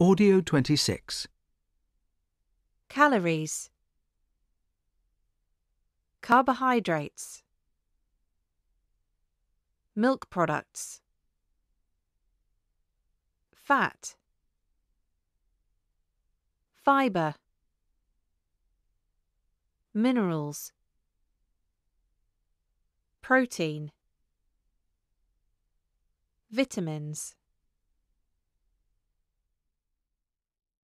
Audio 26 Calories Carbohydrates Milk products Fat Fiber Minerals Protein Vitamins